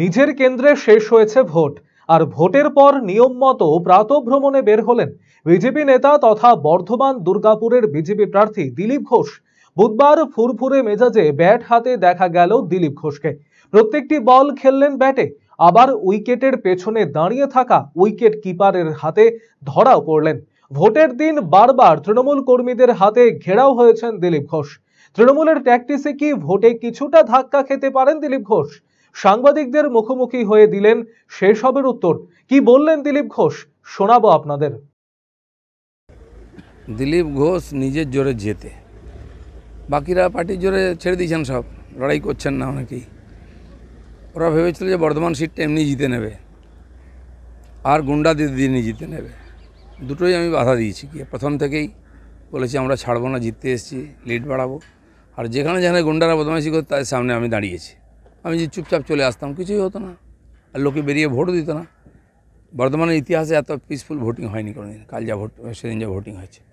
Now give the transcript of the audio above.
নিজের কেন্দ্রে শেষ হয়েছে ভোট আর ভোটের পর নিয়ম মতো প্রাতভ্রমণে বের হলেন বিজেপি নেতা তথা বর্ধমান দুর্গাপুরের বিজেপি প্রার্থী দিলীপ ঘোষ বুধবার ফুরফুরে মেজাজে ব্যাট হাতে দেখা গেল দিলীপ ঘোষকে প্রত্যেকটি বল খেললেন ব্যাটে আবার উইকেটের পেছনে দাঁড়িয়ে থাকা উইকেট কিপারের হাতে ধরাও পড়লেন ভোটের দিন বারবার তৃণমূল কর্মীদের হাতে ঘেরাও হয়েছেন দিলীপ ঘোষ তৃণমূলের প্র্যাকটিসে কি ভোটে কিছুটা ধাক্কা খেতে পারেন দিলীপ ঘোষ সাংবাদিকদের মুখোমুখি হয়ে দিলেন সেসবের উত্তর কি বললেন দিলীপ ঘোষ শোনাবো আপনাদের দিলীপ ঘোষ নিজের জোরে জেতে বাকিরা পার্টির জোরে ছেড়ে দিয়েছেন সব লড়াই করছেন না অনেকেই ওরা ভেবেছিল যে বর্ধমান সিটটা এমনি জিতে নেবে আর গুন্ডা দিদি দিনই জিতে নেবে দুটোই আমি বাধা দিয়েছি গিয়ে প্রথম থেকেই বলেছি আমরা ছাড়বো না জিততে এসেছি লিড বাড়াবো আর যেখানে যেখানে গুন্ডারা বদমাইশি করতে তাদের সামনে আমি দাঁড়িয়েছি আমি যে চুপচাপ চলে আসতাম কিছুই হতো না আর লোকে বেরিয়ে ভোটও দিত না বর্তমানে ইতিহাসে এত পিসফুল ভোটিং হয়নি কোনোদিন কাল যা ভোট সেদিন যা ভোটিং হয়েছে